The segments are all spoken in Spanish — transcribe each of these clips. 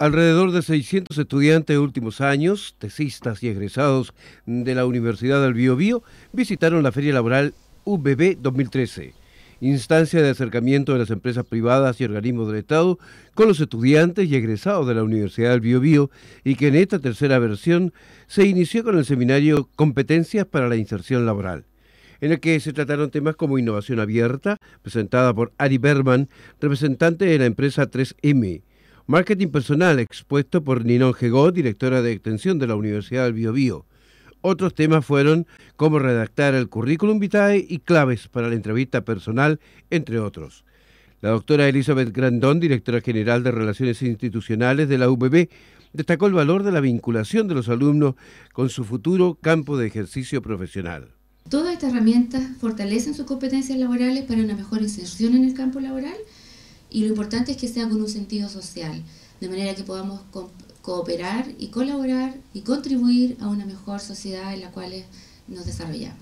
Alrededor de 600 estudiantes de últimos años, tesistas y egresados de la Universidad del Biobío visitaron la Feria Laboral UBB 2013, instancia de acercamiento de las empresas privadas y organismos del Estado con los estudiantes y egresados de la Universidad del Biobío y que en esta tercera versión se inició con el seminario Competencias para la Inserción Laboral en el que se trataron temas como innovación abierta, presentada por Ari Berman, representante de la empresa 3M, Marketing personal expuesto por Ninon Gegó, directora de extensión de la Universidad del Biobío. Otros temas fueron cómo redactar el currículum vitae y claves para la entrevista personal, entre otros. La doctora Elizabeth Grandón, directora general de Relaciones Institucionales de la UBB, destacó el valor de la vinculación de los alumnos con su futuro campo de ejercicio profesional. Todas estas herramientas fortalecen sus competencias laborales para una mejor inserción en el campo laboral y lo importante es que sea con un sentido social, de manera que podamos cooperar y colaborar y contribuir a una mejor sociedad en la cual nos desarrollamos.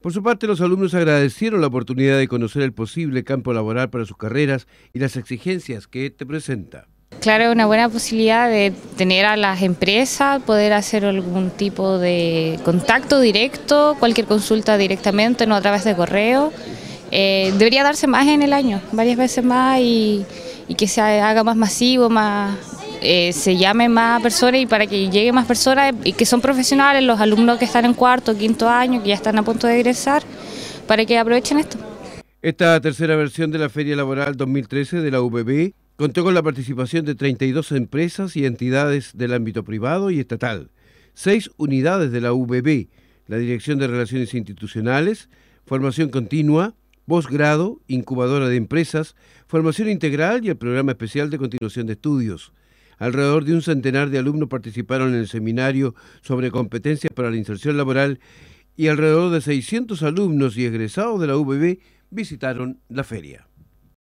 Por su parte, los alumnos agradecieron la oportunidad de conocer el posible campo laboral para sus carreras y las exigencias que te presenta. Claro, una buena posibilidad de tener a las empresas, poder hacer algún tipo de contacto directo, cualquier consulta directamente, no a través de correo. Eh, debería darse más en el año, varias veces más y, que se haga más masivo, más, eh, se llame más personas y para que llegue más personas y eh, que son profesionales, los alumnos que están en cuarto, quinto año, que ya están a punto de egresar, para que aprovechen esto. Esta tercera versión de la Feria Laboral 2013 de la UBB contó con la participación de 32 empresas y entidades del ámbito privado y estatal, seis unidades de la UBB, la Dirección de Relaciones Institucionales, Formación Continua, posgrado incubadora de empresas, formación integral y el programa especial de continuación de estudios. Alrededor de un centenar de alumnos participaron en el seminario sobre competencias para la inserción laboral y alrededor de 600 alumnos y egresados de la UBB visitaron la feria.